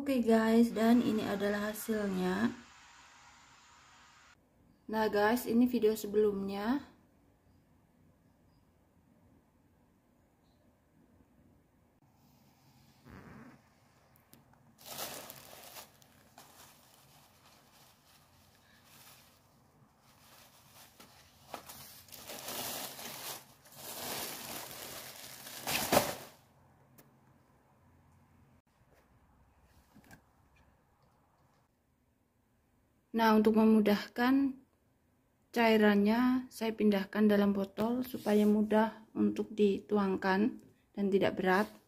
Oke okay guys, dan ini adalah hasilnya. Nah guys, ini video sebelumnya. Nah, untuk memudahkan cairannya, saya pindahkan dalam botol supaya mudah untuk dituangkan dan tidak berat.